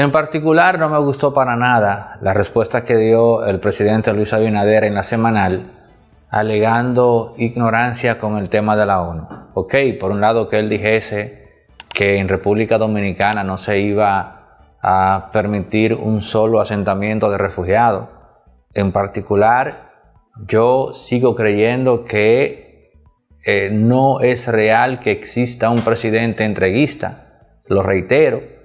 En particular, no me gustó para nada la respuesta que dio el presidente Luis Abinader en la semanal, alegando ignorancia con el tema de la ONU. Ok, por un lado que él dijese que en República Dominicana no se iba a permitir un solo asentamiento de refugiados. En particular, yo sigo creyendo que eh, no es real que exista un presidente entreguista. Lo reitero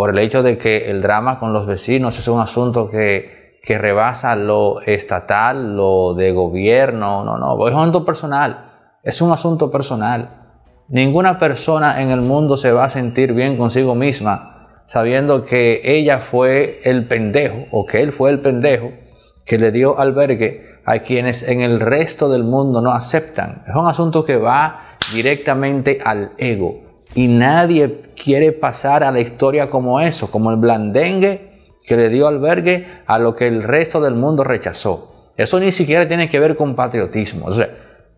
por el hecho de que el drama con los vecinos es un asunto que, que rebasa lo estatal, lo de gobierno, no, no, es un asunto personal, es un asunto personal. Ninguna persona en el mundo se va a sentir bien consigo misma sabiendo que ella fue el pendejo o que él fue el pendejo que le dio albergue a quienes en el resto del mundo no aceptan. Es un asunto que va directamente al ego. Y nadie quiere pasar a la historia como eso, como el blandengue que le dio albergue a lo que el resto del mundo rechazó. Eso ni siquiera tiene que ver con patriotismo. O sea,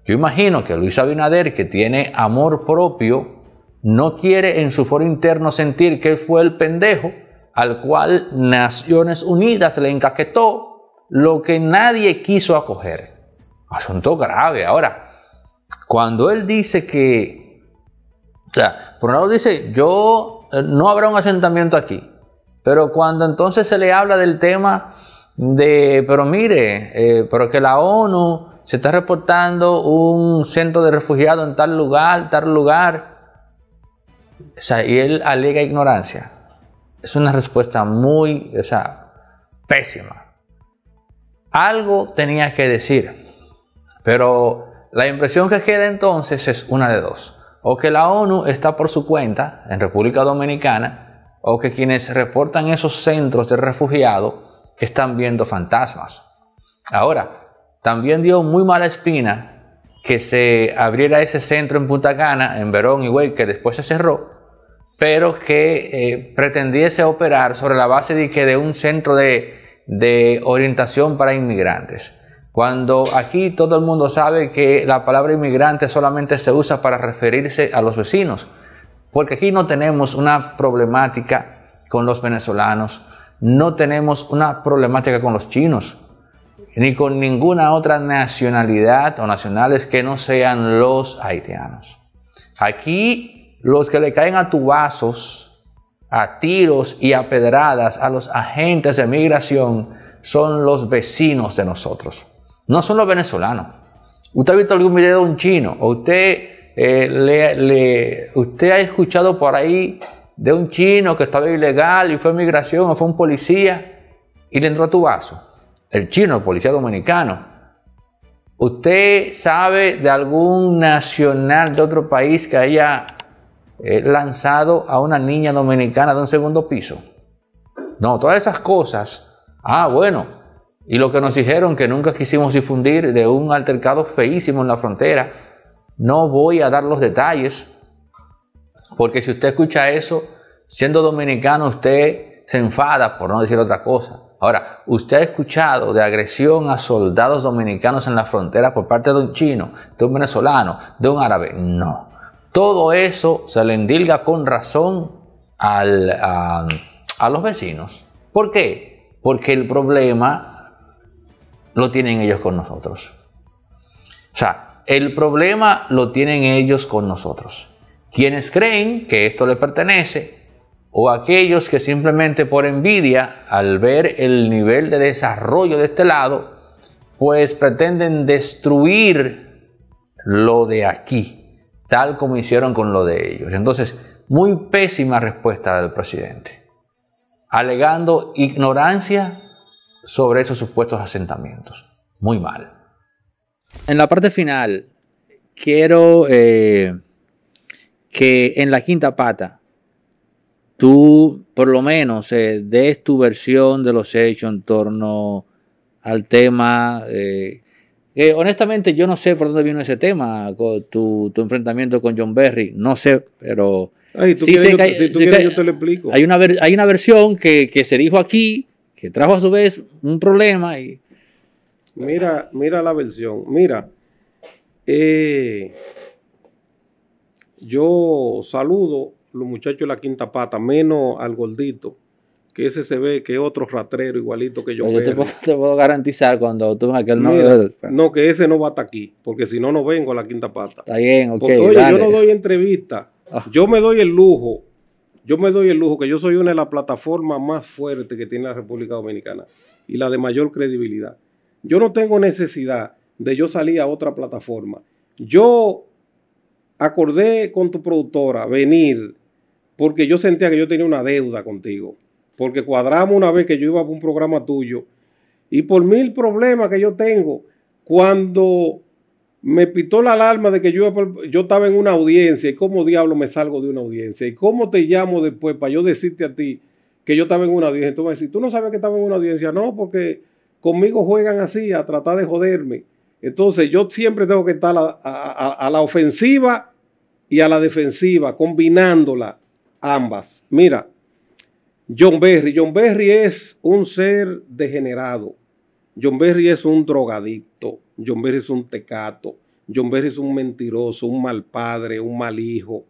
yo imagino que Luis Abinader, que tiene amor propio, no quiere en su foro interno sentir que fue el pendejo al cual Naciones Unidas le encaquetó lo que nadie quiso acoger. Asunto grave. Ahora, cuando él dice que o sea, por un lado dice, yo eh, no habrá un asentamiento aquí. Pero cuando entonces se le habla del tema de, pero mire, eh, pero que la ONU se está reportando un centro de refugiados en tal lugar, tal lugar, o sea, y él alega ignorancia. Es una respuesta muy, o sea, pésima. Algo tenía que decir, pero la impresión que queda entonces es una de dos o que la ONU está por su cuenta en República Dominicana o que quienes reportan esos centros de refugiados están viendo fantasmas. Ahora, también dio muy mala espina que se abriera ese centro en Punta Cana, en Verón y que después se cerró, pero que eh, pretendiese operar sobre la base de, que de un centro de orientación para inmigrantes. Cuando aquí todo el mundo sabe que la palabra inmigrante solamente se usa para referirse a los vecinos, porque aquí no tenemos una problemática con los venezolanos, no tenemos una problemática con los chinos, ni con ninguna otra nacionalidad o nacionales que no sean los haitianos. Aquí los que le caen a tubazos, a tiros y a pedradas a los agentes de migración son los vecinos de nosotros no son los venezolanos. ¿Usted ha visto algún video de un chino? ¿O usted, eh, le, usted ha escuchado por ahí de un chino que estaba ilegal y fue migración o fue un policía y le entró a tu vaso? El chino, el policía dominicano. ¿Usted sabe de algún nacional de otro país que haya eh, lanzado a una niña dominicana de un segundo piso? No, todas esas cosas. Ah, bueno, y lo que nos dijeron que nunca quisimos difundir de un altercado feísimo en la frontera, no voy a dar los detalles, porque si usted escucha eso, siendo dominicano usted se enfada por no decir otra cosa. Ahora, usted ha escuchado de agresión a soldados dominicanos en la frontera por parte de un chino, de un venezolano, de un árabe. No. Todo eso se le endilga con razón a, a los vecinos. ¿Por qué? Porque el problema lo tienen ellos con nosotros. O sea, el problema lo tienen ellos con nosotros. Quienes creen que esto les pertenece o aquellos que simplemente por envidia al ver el nivel de desarrollo de este lado, pues pretenden destruir lo de aquí, tal como hicieron con lo de ellos. Entonces, muy pésima respuesta del presidente, alegando ignorancia sobre esos supuestos asentamientos. Muy mal. En la parte final, quiero eh, que en la quinta pata tú por lo menos eh, des tu versión de los hechos en torno al tema. Eh, honestamente, yo no sé por dónde vino ese tema, tu, tu enfrentamiento con John Berry, no sé, pero... si quieres, yo te lo explico. Hay una, versión que, que, se dijo aquí, que trajo a su vez un problema. Y... Mira, mira la versión. Mira, eh, yo saludo los muchachos de la quinta pata, menos al gordito, que ese se ve que otro ratrero igualito que yo. te puedo, garantizar cuando tú aquel no. no, que ese no va hasta aquí, porque si no, no vengo a la quinta pata. Está bien, ok. yo no doy entrevista. Ah. Yo me doy el lujo yo me doy el lujo que yo soy una de las plataformas más fuertes que tiene la República Dominicana y la de mayor credibilidad. Yo no tengo necesidad de yo salir a otra plataforma. Yo acordé con tu productora venir porque yo sentía que yo tenía una deuda contigo. Porque cuadramos una vez que yo iba a un programa tuyo y por mil problemas que yo tengo, cuando me pitó la alarma de que yo, yo estaba en una audiencia y cómo diablo me salgo de una audiencia y cómo te llamo después para yo decirte a ti que yo estaba en una audiencia. Entonces me decís, tú no sabes que estaba en una audiencia, no, porque conmigo juegan así a tratar de joderme. Entonces yo siempre tengo que estar a, a la ofensiva y a la defensiva, combinándola ambas. Mira, John Berry, John Berry es un ser degenerado John Berry es un drogadicto, John Berry es un tecato, John Berry es un mentiroso, un mal padre, un mal hijo,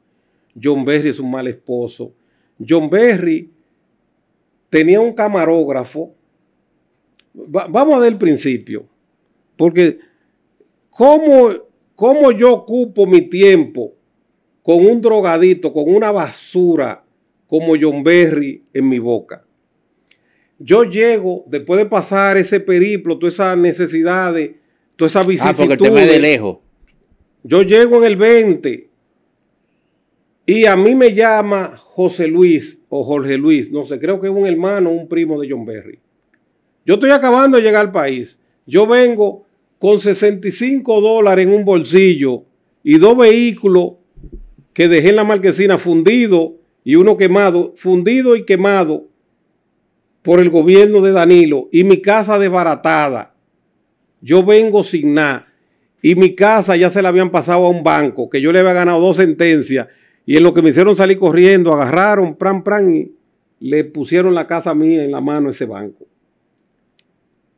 John Berry es un mal esposo. John Berry tenía un camarógrafo. Va, vamos del principio, porque ¿cómo, ¿cómo yo ocupo mi tiempo con un drogadito, con una basura como John Berry en mi boca? yo llego, después de pasar ese periplo, todas esas necesidades, todas esas visita. Ah, porque el tema es de lejos. Yo llego en el 20 y a mí me llama José Luis o Jorge Luis, no sé, creo que es un hermano, un primo de John Berry. Yo estoy acabando de llegar al país. Yo vengo con 65 dólares en un bolsillo y dos vehículos que dejé en la marquesina fundido y uno quemado, fundido y quemado por el gobierno de Danilo y mi casa desbaratada. Yo vengo sin nada y mi casa ya se la habían pasado a un banco, que yo le había ganado dos sentencias y en lo que me hicieron salir corriendo, agarraron, pran, pran, y le pusieron la casa mía en la mano a ese banco.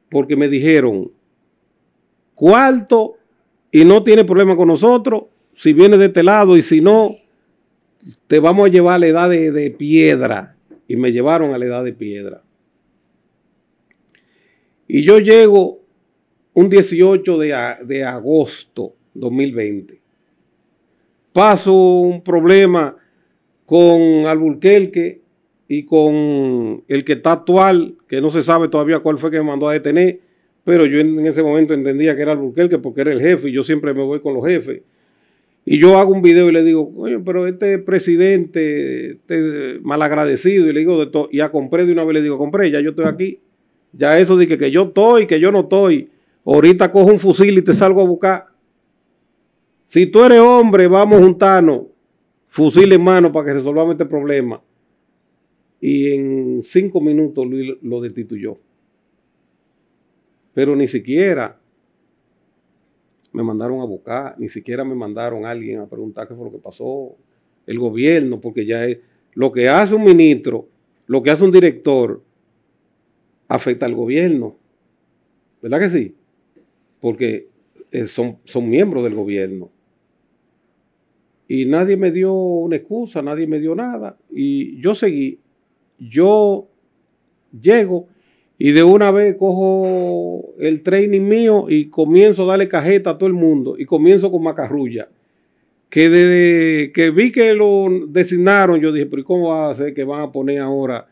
Porque me dijeron, cuarto y no tiene problema con nosotros, si viene de este lado y si no, te vamos a llevar a la edad de piedra. Y me llevaron a la edad de piedra. Y yo llego un 18 de, de agosto 2020. Paso un problema con Alburquerque y con el que está actual, que no se sabe todavía cuál fue que me mandó a detener, pero yo en ese momento entendía que era Alburquerque porque era el jefe y yo siempre me voy con los jefes. Y yo hago un video y le digo, oye, pero este presidente, este malagradecido, y le digo de ya compré de una vez, le digo, compré, ya yo estoy aquí, ya eso de que, yo estoy, que yo no estoy. Ahorita cojo un fusil y te salgo a buscar. Si tú eres hombre, vamos juntarnos, fusil en mano para que resolvamos este problema. Y en cinco minutos lo destituyó. Pero ni siquiera me mandaron a buscar, ni siquiera me mandaron a alguien a preguntar qué fue lo que pasó. El gobierno, porque ya es lo que hace un ministro, lo que hace un director, afecta al gobierno. ¿Verdad que sí? Porque eh, son, son miembros del gobierno. Y nadie me dio una excusa, nadie me dio nada. Y yo seguí. Yo llego y de una vez cojo el training mío y comienzo a darle cajeta a todo el mundo y comienzo con macarrulla. Que desde que vi que lo designaron, yo dije, pero cómo va a ser que van a poner ahora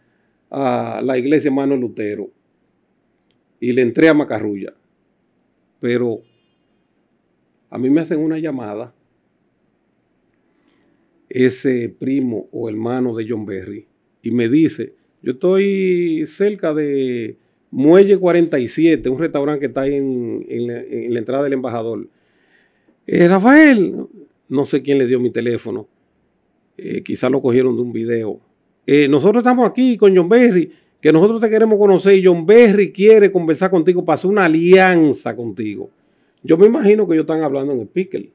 a la iglesia hermano Lutero y le entré a Macarrulla. Pero a mí me hacen una llamada ese primo o hermano de John Berry y me dice, yo estoy cerca de Muelle 47, un restaurante que está en, en, la, entrada del embajador. Eh, Rafael, no sé quién le dio mi teléfono, quizás eh, quizá lo cogieron de un video eh, nosotros estamos aquí con John Berry, que nosotros te queremos conocer y John Berry quiere conversar contigo para hacer una alianza contigo. Yo me imagino que ellos están hablando en el pickle,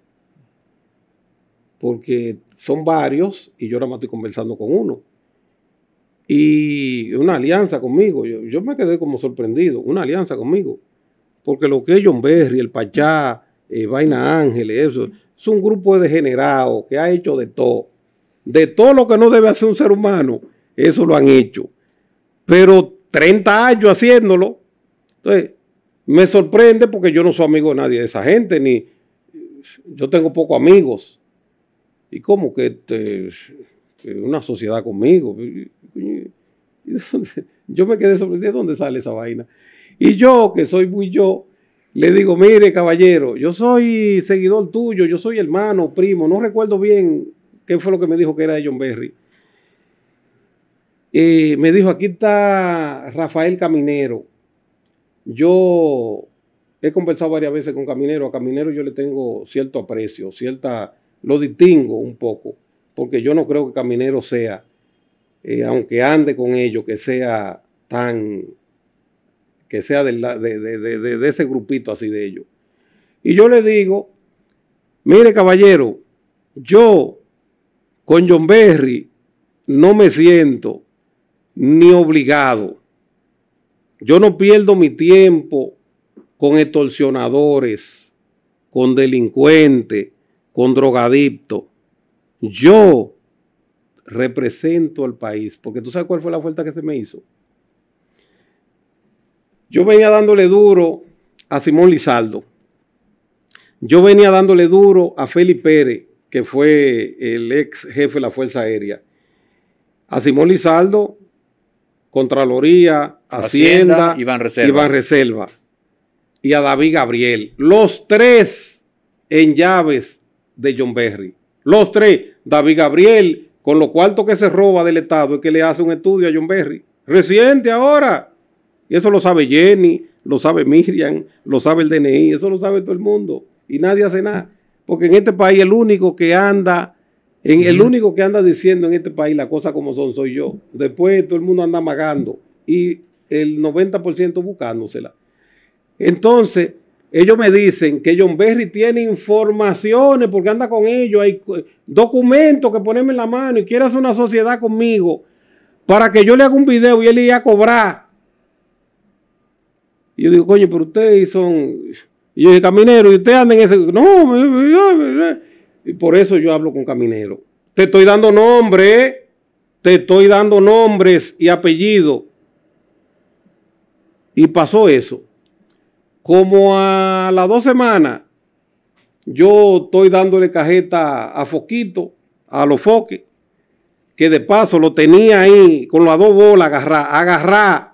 porque son varios y yo ahora más estoy conversando con uno. Y una alianza conmigo, yo, me quedé como sorprendido, una alianza conmigo, porque lo que es John Berry, el Pachá, eh, Vaina Ángeles, eso, es un grupo de degenerado que ha hecho de todo de todo lo que no debe hacer un ser humano, eso lo han hecho. Pero 30 años haciéndolo, entonces me sorprende porque yo no soy amigo de nadie de esa gente, ni yo tengo pocos amigos. ¿Y como que, este, que una sociedad conmigo? Yo me quedé sorprendido, ¿de dónde sale esa vaina? Y yo, que soy muy yo, le digo, mire caballero, yo soy seguidor tuyo, yo soy hermano, primo, no recuerdo bien ¿Qué fue lo que me dijo que era de John Berry? Eh, me dijo, aquí está Rafael Caminero. Yo he conversado varias veces con Caminero. A Caminero yo le tengo cierto aprecio, cierta, lo distingo un poco, porque yo no creo que Caminero sea, eh, aunque ande con ellos, que sea tan, que sea de, de ese grupito así de ellos. Y yo le digo, mire caballero, yo con John Berry no me siento ni obligado. Yo no pierdo mi tiempo con extorsionadores, con delincuentes, con drogadictos. Yo represento al país, porque tú sabes cuál fue la vuelta que se me hizo. Yo venía dándole duro a Simón Lizardo. Yo venía dándole duro a Felipe Pérez que fue el ex jefe de la Fuerza Aérea, a Simón Lizardo Contraloría, Hacienda, Iván, Reserva. Reserva y a David Gabriel. Los tres en llaves de John Berry. Los tres, David Gabriel, con lo cuarto que se roba del Estado es que le hace un estudio a John Berry. Reciente ahora. Y eso lo sabe Jenny, lo sabe Miriam, lo sabe el DNI, eso lo sabe todo el mundo. Y nadie hace nada. Porque en este país el único que anda, el único que anda diciendo en este país las cosas como son soy yo. Después todo el mundo anda magando y el 90% buscándosela. Entonces, ellos me dicen que John Berry tiene informaciones porque anda con ellos, hay documentos que ponerme en la mano y quiere hacer una sociedad conmigo para que yo le haga un video y él a cobrar. Y yo digo, coño, pero ustedes son y yo dije, caminero, y usted anda en ese... No, y por eso yo hablo con caminero. Te estoy dando nombre, te estoy dando nombres y apellidos. Y pasó eso. Como a las dos semanas, yo estoy dándole cajeta a Foquito, a los foques, que de paso lo tenía ahí con las dos bolas agarrar, agarrar,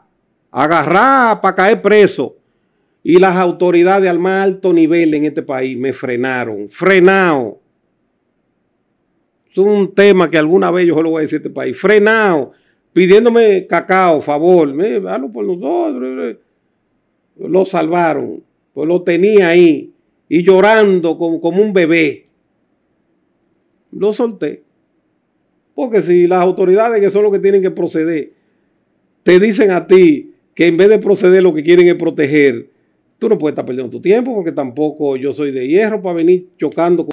agarrar para caer preso. Y las autoridades al más alto nivel en este país me frenaron. Frenado... Es un tema que alguna vez yo lo voy a decir a este país. Frenado... Pidiéndome cacao, favor. Me, por nosotros. Lo salvaron. Pues lo tenía ahí. Y llorando como, como un bebé. Lo solté. Porque si las autoridades, que son los que tienen que proceder, te dicen a ti que en vez de proceder lo que quieren es proteger, Tú no puedes estar perdiendo tu tiempo porque tampoco yo soy de hierro para venir chocando.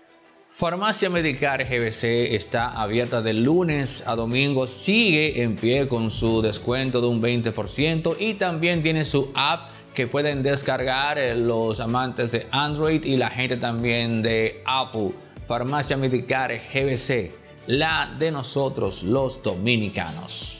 Farmacia Medicar GBC está abierta de lunes a domingo, sigue en pie con su descuento de un 20% y también tiene su app que pueden descargar eh, los amantes de Android y la gente también de Apple. Farmacia Medicar GBC, la de nosotros los dominicanos.